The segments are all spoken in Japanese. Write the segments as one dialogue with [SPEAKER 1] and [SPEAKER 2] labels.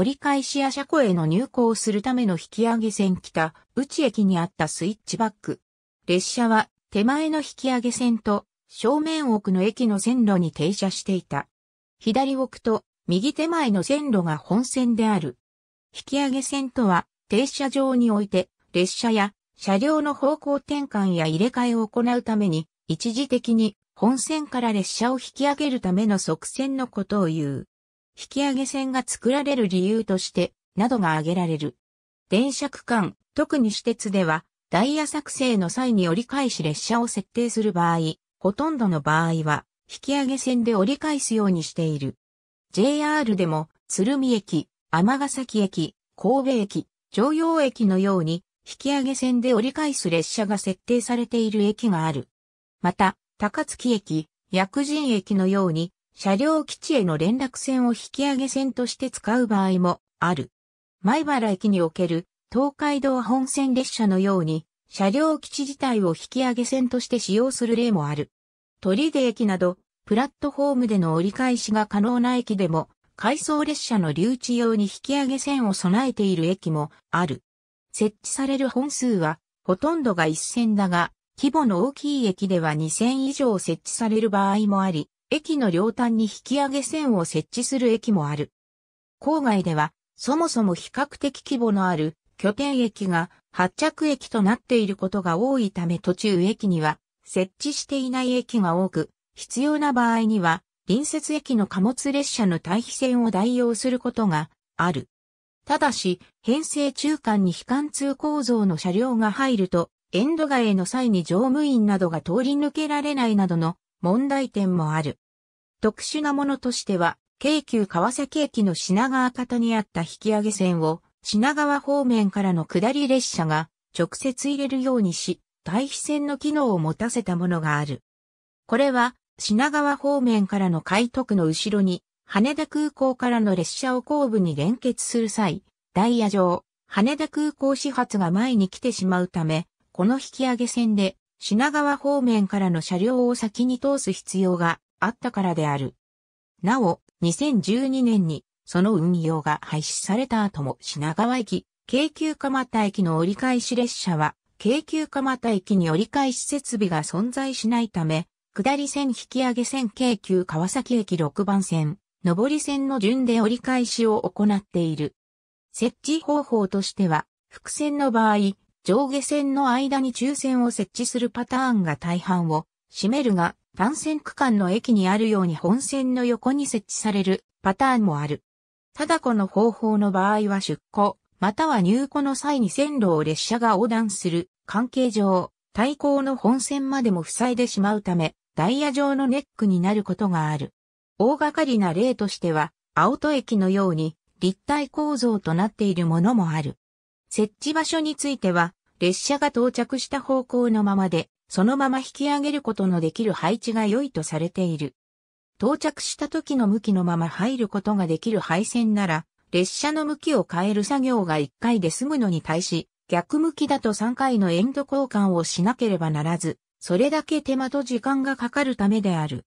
[SPEAKER 1] 折り返しや車庫への入港するための引き上げ線北、内駅にあったスイッチバック。列車は手前の引き上げ線と正面奥の駅の線路に停車していた。左奥と右手前の線路が本線である。引き上げ線とは停車場において列車や車両の方向転換や入れ替えを行うために一時的に本線から列車を引き上げるための側線のことを言う。引き上げ線が作られる理由として、などが挙げられる。電車区間、特に私鉄では、ダイヤ作成の際に折り返し列車を設定する場合、ほとんどの場合は、引き上げ線で折り返すようにしている。JR でも、鶴見駅、尼崎駅、神戸駅、常用駅のように、引き上げ線で折り返す列車が設定されている駅がある。また、高槻駅、薬人駅のように、車両基地への連絡線を引き上げ線として使う場合もある。前原駅における東海道本線列車のように車両基地自体を引き上げ線として使用する例もある。鳥出駅など、プラットフォームでの折り返しが可能な駅でも、回送列車の留置用に引き上げ線を備えている駅もある。設置される本数は、ほとんどが1線だが、規模の大きい駅では2線以上設置される場合もあり、駅の両端に引き上げ線を設置する駅もある。郊外では、そもそも比較的規模のある拠点駅が発着駅となっていることが多いため途中駅には設置していない駅が多く、必要な場合には隣接駅の貨物列車の対比線を代用することがある。ただし、編成中間に非貫通構造の車両が入ると、エンド外の際に乗務員などが通り抜けられないなどの問題点もある。特殊なものとしては、京急川崎駅の品川方にあった引き上げ線を品川方面からの下り列車が直接入れるようにし、対比線の機能を持たせたものがある。これは品川方面からの海徳の後ろに羽田空港からの列車を後部に連結する際、ダイヤ上、羽田空港始発が前に来てしまうため、この引き上げ線で品川方面からの車両を先に通す必要があったからである。なお、2012年にその運用が廃止された後も品川駅、京急蒲田駅の折り返し列車は、京急蒲田駅に折り返し設備が存在しないため、下り線引き上げ線京急川崎駅6番線、上り線の順で折り返しを行っている。設置方法としては、伏線の場合、上下線の間に抽選を設置するパターンが大半を占めるが、単線区間の駅にあるように本線の横に設置されるパターンもある。ただこの方法の場合は出庫、または入庫の際に線路を列車が横断する関係上、対向の本線までも塞いでしまうため、ダイヤ上のネックになることがある。大掛かりな例としては、青戸駅のように立体構造となっているものもある。設置場所については、列車が到着した方向のままで、そのまま引き上げることのできる配置が良いとされている。到着した時の向きのまま入ることができる配線なら、列車の向きを変える作業が1回で済むのに対し、逆向きだと3回のエンド交換をしなければならず、それだけ手間と時間がかかるためである。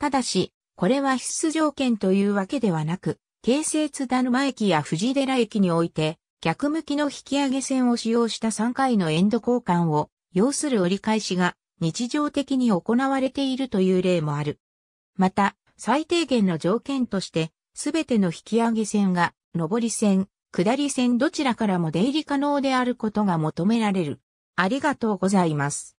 [SPEAKER 1] ただし、これは必須条件というわけではなく、京成津田沼駅や藤寺駅において、逆向きの引き上げ線を使用した3回のエンド交換を要する折り返しが日常的に行われているという例もある。また、最低限の条件として、すべての引き上げ線が、上り線、下り線どちらからも出入り可能であることが求められる。ありがとうございます。